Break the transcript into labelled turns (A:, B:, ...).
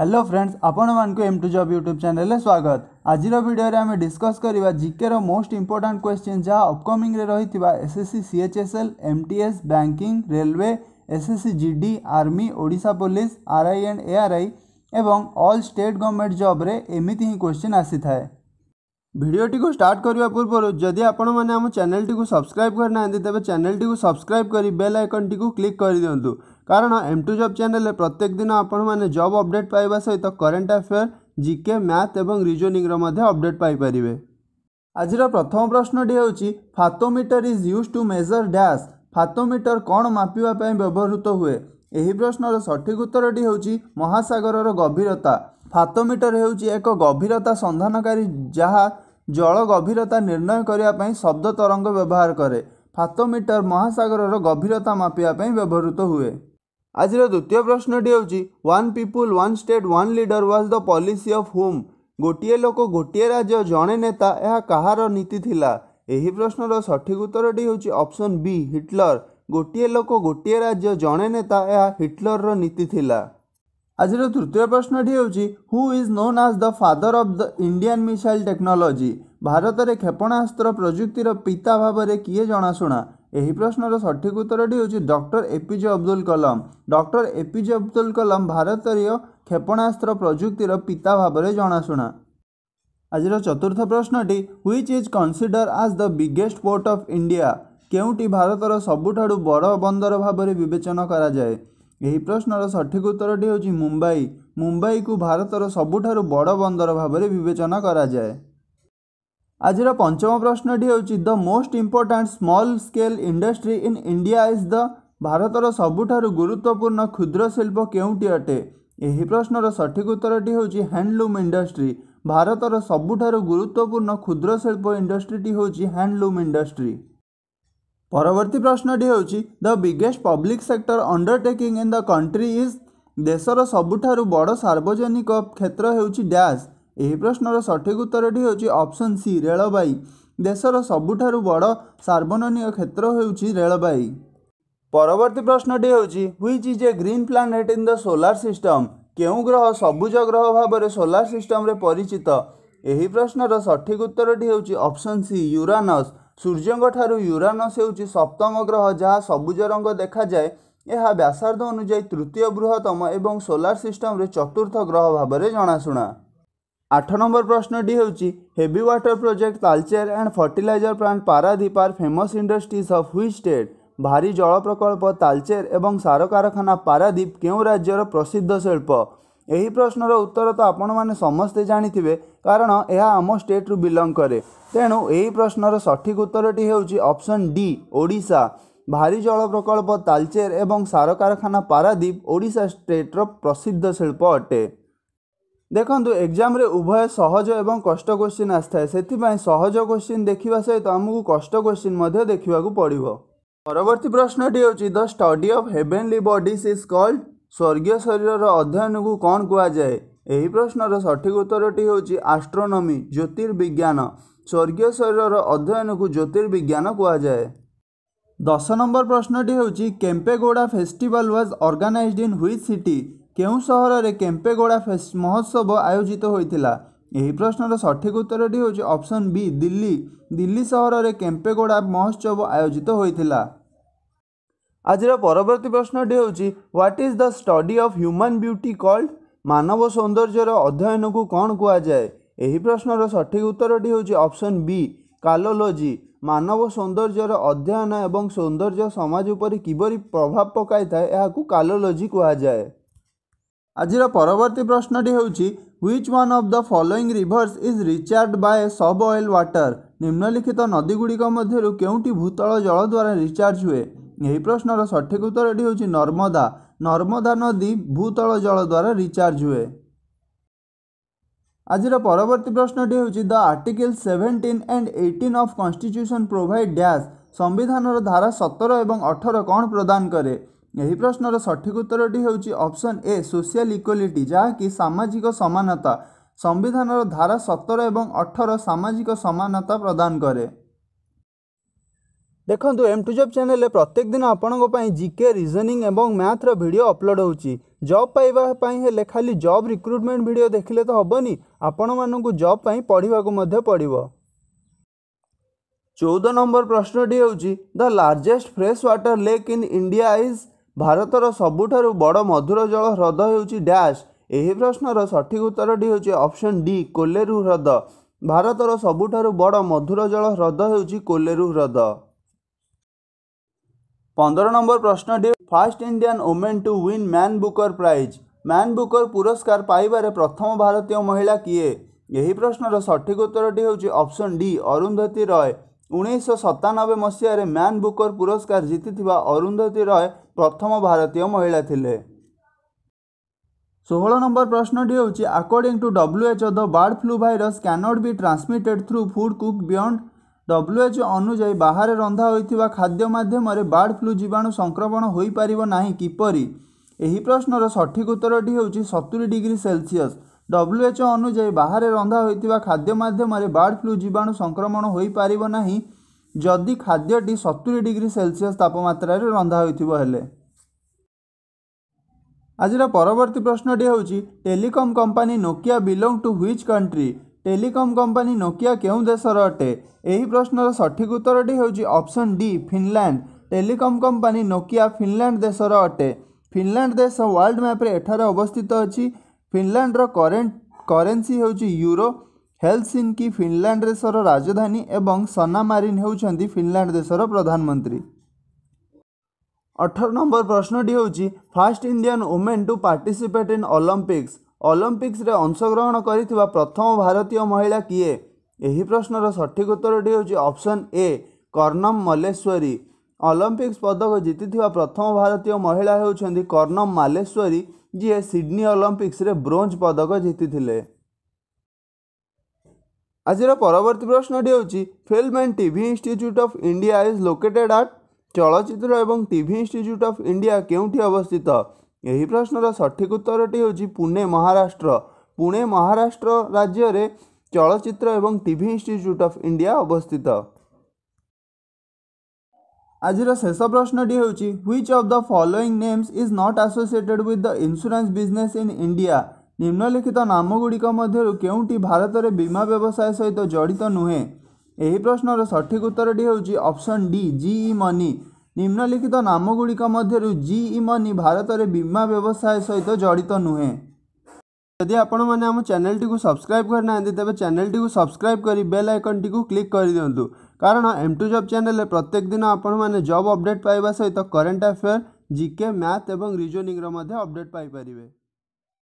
A: hello friends आपण मैं M to जब यूट्यूब चेल स्वागत आज भिडियो आम डिस्कस करवा जिके रोस्ट इंपोर्टाट क्वेश्चन जहाँ अपकमिंग रही S S C C H S L M T S banking railway S S C G D army ओडा police R I and A R I एवं all state government जब्रे एमती question आसी थाए भिडटी को start करवा पूर्व जदि आपण मैंने चेल्टी को सब्सक्राइब करना तेज चेल्टी को सब्सक्राइब कर बेल आइकन टी क्लिक कर दिंटू କାରଣ ଏମ୍ ଟୁ ଜବ୍ ଚ୍ୟାନେଲରେ ପ୍ରତ୍ୟେକ ଦିନ ଆପଣମାନେ ଜବ୍ ଅପଡ଼େଟ୍ ପାଇବା ସହିତ current affair G K math ଏବଂ ରିଜୋନିଂର ମଧ୍ୟ ଅପଡ଼େଟ୍ ପାଇପାରିବେ ଆଜିର ପ୍ରଥମ ପ୍ରଶ୍ନଟି ହେଉଛି fathometer is use to measure dash fathometer କ'ଣ ମାପିବା ପାଇଁ ବ୍ୟବହୃତ ହୁଏ ଏହି ପ୍ରଶ୍ନର ସଠିକ ଉତ୍ତରଟି ହେଉଛି ମହାସାଗରର ଗଭୀରତା ଫାତୋମିଟର ହେଉଛି ଏକ ଗଭୀରତା ସନ୍ଧାନକାରୀ ଯାହା ଜଳ ଗଭୀରତା ନିର୍ଣ୍ଣୟ କରିବା ପାଇଁ ଶବ୍ଦ ତରଙ୍ଗ ବ୍ୟବହାର କରେ ଫାତୋମିଟର ମହାସାଗରର ଗଭୀରତା ମାପିବା ପାଇଁ ବ୍ୟବହୃତ ହୁଏ ଆଜିର ଦ୍ୱିତୀୟ ପ୍ରଶ୍ନଟି ହେଉଛି one people one state one leader was the policy of whom ଗୋଟିଏ ଲୋକ ଗୋଟିଏ ରାଜ୍ୟ ଜଣେ ନେତା ଏହା କାହାର ନୀତି ଥିଲା ଏହି ପ୍ରଶ୍ନର ସଠିକ ଉତ୍ତରଟି ହେଉଛି ଅପସନ୍ ବି ହିଟଲର ଗୋଟିଏ ଲୋକ ଗୋଟିଏ ରାଜ୍ୟ ଜଣେ ନେତା ଏହା ହିଟଲରର ନୀତି ଥିଲା ଆଜିର ତୃତୀୟ ପ୍ରଶ୍ନଟି ହେଉଛି who is known as the father of the Indian missile technology ଭାରତରେ କ୍ଷେପଣାସ୍ତ୍ର ପ୍ରଯୁକ୍ତିର ପିତା ଭାବରେ କିଏ ଜଣାଶୁଣା ଏହି ପ୍ରଶ୍ନର ସଠିକ ଉତ୍ତରଟି ହେଉଛି doctor A P J Abdul Kalam doctor A P J Abdul Kalam ଭାରତୀୟ କ୍ଷେପଣାସ୍ତ୍ର ପ୍ରଯୁକ୍ତିର ପିତା ଭାବରେ ଜଣାଶୁଣା ଆଜିର ଚତୁର୍ଥ ପ୍ରଶ୍ନଟି which is consider as the biggest port of India କେଉଁଟି ଭାରତର ସବୁଠାରୁ ବଡ଼ ବନ୍ଦର ଭାବରେ ବିବେଚନା କରାଯାଏ ଏହି ପ୍ରଶ୍ନର ସଠିକ ଉତ୍ତରଟି ହେଉଛି ମୁମ୍ବାଇ ମୁମ୍ବାଇକୁ ଭାରତର ସବୁଠାରୁ ବଡ଼ ବନ୍ଦର ଭାବରେ ବିବେଚନା କରାଯାଏ ଆଜିର ପଞ୍ଚମ ପ୍ରଶ୍ନଟି ହେଉଛି the most important small scale industry in India is the ଭାରତର ସବୁଠାରୁ ଗୁରୁତ୍ୱପୂର୍ଣ୍ଣ କ୍ଷୁଦ୍ର ଶିଳ୍ପ କେଉଁଟି ଅଟେ ଏହି ପ୍ରଶ୍ନର ସଠିକ ଉତ୍ତରଟି ହେଉଛି ହ୍ୟାଣ୍ଡଲୁମ୍ ଇଣ୍ଡଷ୍ଟ୍ରି ଭାରତର ସବୁଠାରୁ ଗୁରୁତ୍ୱପୂର୍ଣ୍ଣ କ୍ଷୁଦ୍ର ଶିଳ୍ପ ଇଣ୍ଡଷ୍ଟ୍ରିଟି ହେଉଛି ହ୍ୟାଣ୍ଡଲୁମ୍ ଇଣ୍ଡଷ୍ଟ୍ରି ପରବର୍ତ୍ତୀ ପ୍ରଶ୍ନଟି ହେଉଛି the biggest public sector undertaking in the country is ଦେଶର ସବୁଠାରୁ ବଡ଼ ସାର୍ବଜନିକ କ୍ଷେତ୍ର ହେଉଛି ଡ୍ୟାସ୍ ଏହି ପ୍ରଶ୍ନର ସଠିକ୍ ଉତ୍ତରଟି ହେଉଛି ଅପସନ୍ ସି ରେଳବାଇ ଦେଶର ସବୁଠାରୁ ବଡ଼ ସାର୍ବଜନୀୟ କ୍ଷେତ୍ର ହେଉଛି ରେଳବାଇ ପରବର୍ତ୍ତୀ ପ୍ରଶ୍ନଟି ହେଉଛି which is a green planet in the solar system କେଉଁ ଗ୍ରହ ସବୁଜ ଗ୍ରହ ଭାବରେ ସୋଲାର ସିଷ୍ଟମ୍ରେ ପରିଚିତ ଏହି ପ୍ରଶ୍ନର ସଠିକ୍ ଉତ୍ତରଟି ହେଉଛି ଅପସନ୍ ସି ୟୁରାନସ୍ ସୂର୍ଯ୍ୟଙ୍କଠାରୁ ୟୁରାନସ୍ ହେଉଛି ସପ୍ତମ ଗ୍ରହ ଯାହା ସବୁଜ ରଙ୍ଗ ଦେଖାଯାଏ ଏହା ବ୍ୟାସାର୍ଦ୍ଧ ଅନୁଯାୟୀ ତୃତୀୟ ବୃହତ୍ତମ ଏବଂ ସୋଲାର ସିଷ୍ଟମ୍ରେ ଚତୁର୍ଥ ଗ୍ରହ ଭାବରେ ଜଣାଶୁଣା ଆଠ ନମ୍ବର ପ୍ରଶ୍ନଟି ହେଉଛି heavy water project Talcher and fertilizer plant Paradip are famous industries of which state ଭାରି ଜଳ ପ୍ରକଳ୍ପ ତାଲଚେର ଏବଂ ସାର କାରଖାନା ପାରାଦୀପ କେଉଁ ରାଜ୍ୟର ପ୍ରସିଦ୍ଧ ଶିଳ୍ପ ଏହି ପ୍ରଶ୍ନର ଉତ୍ତର ତ ଆପଣମାନେ ସମସ୍ତେ ଜାଣିଥିବେ କାରଣ ଏହା ଆମ ଷ୍ଟେଟ୍ରୁ ବିଲଙ୍ଗ କରେ ତେଣୁ ଏହି ପ୍ରଶ୍ନର ସଠିକ ଉତ୍ତରଟି ହେଉଛି ଅପସନ୍ ଡି ଓଡ଼ିଶା ଭାରି ଜଳ ପ୍ରକଳ୍ପ ତାଲଚେର ଏବଂ ସାର କାରଖାନା ପାରାଦୀପ ଓଡ଼ିଶା ଷ୍ଟେଟ୍ର ପ୍ରସିଦ୍ଧ ଶିଳ୍ପ ଅଟେ ଦେଖନ୍ତୁ ଏକ୍ଜାମ୍ରେ ଉଭୟ ସହଜ ଏବଂ କଷ୍ଟ କୋଶ୍ଚିନ୍ ଆସିଥାଏ ସେଥିପାଇଁ ସହଜ କୋଶ୍ଚିନ୍ ଦେଖିବା ସହିତ ଆମକୁ କଷ୍ଟ କୋଶ୍ଚିନ୍ ମଧ୍ୟ ଦେଖିବାକୁ ପଡ଼ିବ ପରବର୍ତ୍ତୀ ପ୍ରଶ୍ନଟି ହେଉଛି the study of heavenly bodies is called ସ୍ୱର୍ଗୀୟ ଶରୀରର ଅଧ୍ୟୟନକୁ କ'ଣ କୁହାଯାଏ ଏହି ପ୍ରଶ୍ନର ସଠିକ୍ ଉତ୍ତରଟି ହେଉଛି ଆଷ୍ଟ୍ରୋନୋମି ଜ୍ୟୋତିର୍ବିଜ୍ଞାନ ସ୍ୱର୍ଗୀୟ ଶରୀରର ଅଧ୍ୟୟନକୁ ଜ୍ୟୋତିର୍ବିଜ୍ଞାନ କୁହାଯାଏ ଦଶ ନମ୍ବର ପ୍ରଶ୍ନଟି ହେଉଛି Kempegowda festival was organized in which city କେଉଁ ସହରରେ କେମ୍ପେଗୌଡ଼ା ଫେ ମହୋତ୍ସବ ଆୟୋଜିତ ହୋଇଥିଲା ଏହି ପ୍ରଶ୍ନର ସଠିକ ଉତ୍ତରଟି ହେଉଛି ଅପସନ୍ ବି ଦିଲ୍ଲୀ ଦିଲ୍ଲୀ ସହରରେ କେମ୍ପେଗୌଡ଼ା ମହୋତ୍ସବ ଆୟୋଜିତ ହୋଇଥିଲା ଆଜିର ପରବର୍ତ୍ତୀ ପ୍ରଶ୍ନଟି ହେଉଛି what is the study of human beauty called ମାନବ ସୌନ୍ଦର୍ଯ୍ୟର ଅଧ୍ୟୟନକୁ କ'ଣ କୁହାଯାଏ ଏହି ପ୍ରଶ୍ନର ସଠିକ ଉତ୍ତରଟି ହେଉଛି ଅପସନ୍ ବି କାଲୋଲୋଜି ମାନବ ସୌନ୍ଦର୍ଯ୍ୟର ଅଧ୍ୟୟନ ଏବଂ ସୌନ୍ଦର୍ଯ୍ୟ ସମାଜ ଉପରେ କିପରି ପ୍ରଭାବ ପକାଇଥାଏ ଏହାକୁ କାଲୋଲୋଜି କୁହାଯାଏ ଆଜିର ପରବର୍ତ୍ତୀ ପ୍ରଶ୍ନଟି ହେଉଛି which one of the following rivers is recharged by subsoil water ନିମ୍ନଲିଖିତ ନଦୀଗୁଡ଼ିକ ମଧ୍ୟରୁ କେଉଁଟି ଭୂତଳ ଜଳ ଦ୍ୱାରା ରିଚାର୍ଜ ହୁଏ ଏହି ପ୍ରଶ୍ନର ସଠିକ ଉତ୍ତରଟି ହେଉଛି ନର୍ମଦା ନର୍ମଦା ନଦୀ ଭୂତଳ ଜଳ ଦ୍ୱାରା ରିଚାର୍ଜ ହୁଏ ଆଜିର ପରବର୍ତ୍ତୀ ପ୍ରଶ୍ନଟି ହେଉଛି the article seventeen and eighteen of constitution provide dash ସମ୍ବିଧାନର ଧାରା ସତର ଏବଂ ଅଠର କ'ଣ ପ୍ରଦାନ କରେ ଏହି ପ୍ରଶ୍ନର ସଠିକ ଉତ୍ତରଟି ହେଉଛି ଅପସନ୍ ଏ ସୋସିଆଲ ଇକ୍ୱାଲିଟି ଯାହାକି ସାମାଜିକ ସମାନତା ସମ୍ବିଧାନର ଧାରା ସତର ଏବଂ ଅଠର ସାମାଜିକ ସମାନତା ପ୍ରଦାନ କରେ ଦେଖନ୍ତୁ ଏମ୍ ଟୁ ଜବ୍ ଚ୍ୟାନେଲରେ ପ୍ରତ୍ୟେକ ଦିନ ଆପଣଙ୍କ ପାଇଁ ଜି କେ ରିଜନିଂ ଏବଂ ମ୍ୟାଥ୍ର ଭିଡ଼ିଓ ଅପଲୋଡ଼ ହେଉଛି ଜବ୍ ପାଇବା ପାଇଁ ହେଲେ ଖାଲି ଜବ୍ ରିକ୍ରୁଟମେଣ୍ଟ ଭିଡ଼ିଓ ଦେଖିଲେ ତ ହେବନି ଆପଣମାନଙ୍କୁ ଜବ୍ ପାଇଁ ପଢ଼ିବାକୁ ମଧ୍ୟ ପଡ଼ିବ ଚଉଦ ନମ୍ବର ପ୍ରଶ୍ନଟି ହେଉଛି the largest fresh water lake in India is ଭାରତର ସବୁଠାରୁ ବଡ଼ ମଧୁର ଜଳ ହ୍ରଦ ହେଉଛି ଡ୍ୟାସ୍ ଏହି ପ୍ରଶ୍ନର ସଠିକ୍ ଉତ୍ତରଟି ହେଉଛି ଅପସନ୍ ଡି କୋଲେରୁ ହ୍ରଦ ଭାରତର ସବୁଠାରୁ ବଡ଼ ମଧୁର ଜଳ ହ୍ରଦ ହେଉଛି କୋଲେରୁ ହ୍ରଦ ପନ୍ଦର ନମ୍ବର ପ୍ରଶ୍ନଟି first Indian women to win Man Booker Prize Man Booker ପୁରସ୍କାର ପାଇବାରେ ପ୍ରଥମ ଭାରତୀୟ ମହିଳା କିଏ ଏହି ପ୍ରଶ୍ନର ସଠିକ୍ ଉତ୍ତରଟି ହେଉଛି ଅପସନ୍ ଡି ଅରୁନ୍ଧତୀ ରୟ ଉଣେଇଶହ ସତାନବେ ମସିହାରେ ମ୍ୟାନ୍ ବୁକର୍ ପୁରସ୍କାର ଜିତିଥିବା ଅରୁନ୍ଧତୀ ରୟ ପ୍ରଥମ ଭାରତୀୟ ମହିଳା ଥିଲେ ଷୋହଳ ନମ୍ବର ପ୍ରଶ୍ନଟି ହେଉଛି according to W H O the bird flu virus cannot be transmitted through food cook beyond W H ଅନୁଯାୟୀ ବାହାରେ ରନ୍ଧା ହୋଇଥିବା ଖାଦ୍ୟ ମାଧ୍ୟମରେ ବାର୍ଡ ଫ୍ଲୁ ଜୀବାଣୁ ସଂକ୍ରମଣ ହୋଇପାରିବ ନାହିଁ କିପରି ଏହି ପ୍ରଶ୍ନର ସଠିକ ଉତ୍ତରଟି ହେଉଛି ସତୁରି ଡିଗ୍ରୀ ସେଲସିୟସ୍ ଡବ୍ଲ୍ୟୁଏଚ୍ଓ ଅନୁଯାୟୀ ବାହାରେ ରନ୍ଧା ହୋଇଥିବା ଖାଦ୍ୟ ମାଧ୍ୟମରେ ବାର୍ଡ ଫ୍ଲୁ ଜୀବାଣୁ ସଂକ୍ରମଣ ହୋଇପାରିବ ନାହିଁ ଯଦି ଖାଦ୍ୟଟି ସତୁରି ଡିଗ୍ରୀ ସେଲସିୟସ୍ ତାପମାତ୍ରାରେ ରନ୍ଧା ହୋଇଥିବ ହେଲେ ଆଜିର ପରବର୍ତ୍ତୀ ପ୍ରଶ୍ନଟି ହେଉଛି telecom company Nokia belong to which country telecom company Nokia କେଉଁ ଦେଶର ଅଟେ ଏହି ପ୍ରଶ୍ନର ସଠିକ୍ ଉତ୍ତରଟି ହେଉଛି option D Finland telecom company Nokia Finland ଦେଶର ଅଟେ ଫିନଲ୍ୟାଣ୍ଡ ଦେଶ ୱାର୍ଲଡ଼ ମ୍ୟାପ୍ରେ ଏଠାରେ ଅବସ୍ଥିତ ଅଛି ଫିନଲାଣ୍ଡର କରେଣ୍ଟ କରେନ୍ସି ହେଉଛି ୟୁରୋ ହେଲସିନ୍କି ଫିନଲାଣ୍ଡ ଦେଶର ରାଜଧାନୀ ଏବଂ ସନାମାରିନ୍ ହେଉଛନ୍ତି ଫିନଲାଣ୍ଡ ଦେଶର ପ୍ରଧାନମନ୍ତ୍ରୀ ଅଠର ନମ୍ବର ପ୍ରଶ୍ନଟି ହେଉଛି first Indian women to participate in Olympics ଅଲମ୍ପିକ୍ସରେ ଅଂଶଗ୍ରହଣ କରିଥିବା ପ୍ରଥମ ଭାରତୀୟ ମହିଳା କିଏ ଏହି ପ୍ରଶ୍ନର ସଠିକ ଉତ୍ତରଟି ହେଉଛି ଅପସନ୍ ଏ କର୍ଣ୍ଣମ୍ ମଲେଶ୍ୱରୀ ଅଲମ୍ପିକ୍ସ ପଦକ ଜିତିଥିବା ପ୍ରଥମ ଭାରତୀୟ ମହିଳା ହେଉଛନ୍ତି କର୍ଣ୍ଣମ୍ ମାଲେଶ୍ୱରୀ ଯିଏ ସିଡ଼ନୀ ଅଲମ୍ପିକ୍ସରେ ବ୍ରୋଞ୍ଜ ପଦକ ଜିତିଥିଲେ ଆଜିର ପରବର୍ତ୍ତୀ ପ୍ରଶ୍ନଟି ହେଉଛି film and TV institute of India is located at ଚଳଚ୍ଚିତ୍ର ଏବଂ ଟିଭି ଇନଷ୍ଟିଚ୍ୟୁଟ୍ ଅଫ୍ ଇଣ୍ଡିଆ କେଉଁଠି ଅବସ୍ଥିତ ଏହି ପ୍ରଶ୍ନର ସଠିକ ଉତ୍ତରଟି ହେଉଛି ପୁଣେ ମହାରାଷ୍ଟ୍ର ପୁଣେ ମହାରାଷ୍ଟ୍ର ରାଜ୍ୟରେ ଚଳଚ୍ଚିତ୍ର ଏବଂ ଟିଭି ଇନଷ୍ଟିଚ୍ୟୁଟ୍ ଅଫ୍ ଇଣ୍ଡିଆ ଅବସ୍ଥିତ ଆଜିର ଶେଷ ପ୍ରଶ୍ନଟି ହେଉଛି which of the following names is not associated with the insurance business in India ନିମ୍ନଲିଖିତ ନାମଗୁଡ଼ିକ ମଧ୍ୟରୁ କେଉଁଟି ଭାରତରେ ବୀମା ବ୍ୟବସାୟ ସହିତ ଜଡ଼ିତ ନୁହେଁ ଏହି ପ୍ରଶ୍ନର ସଠିକ୍ ଉତ୍ତରଟି ହେଉଛି option D G E Money ନିମ୍ନଲିଖିତ ନାମଗୁଡ଼ିକ ମଧ୍ୟରୁ ଜି ଇ ମନି ଭାରତରେ ବୀମା ବ୍ୟବସାୟ ସହିତ ଜଡ଼ିତ ନୁହେଁ ଯଦି ଆପଣମାନେ ଆମ ଚ୍ୟାନେଲଟିକୁ ସବସ୍କ୍ରାଇବ୍ କରିନାହାନ୍ତି ତେବେ ଚ୍ୟାନେଲଟିକୁ ସବସ୍କ୍ରାଇବ୍ କରି ବେଲ୍ ଆଇକନ୍ଟିକୁ କ୍ଲିକ୍ କରିଦିଅନ୍ତୁ କାରଣ ଏମ୍ ଟୁ ଜବ୍ ଚ୍ୟାନେଲରେ ପ୍ରତ୍ୟେକ ଦିନ ଆପଣମାନେ ଜବ୍ ଅପଡ଼େଟ୍ ପାଇବା ସହିତ କରେଣ୍ଟ ଆଫେୟାର୍ ଜିକେ ମ୍ୟାଥ୍ ଏବଂ ରିଜୋନିଂର ମଧ୍ୟ ଅପଡ଼େଟ୍ ପାଇପାରିବେ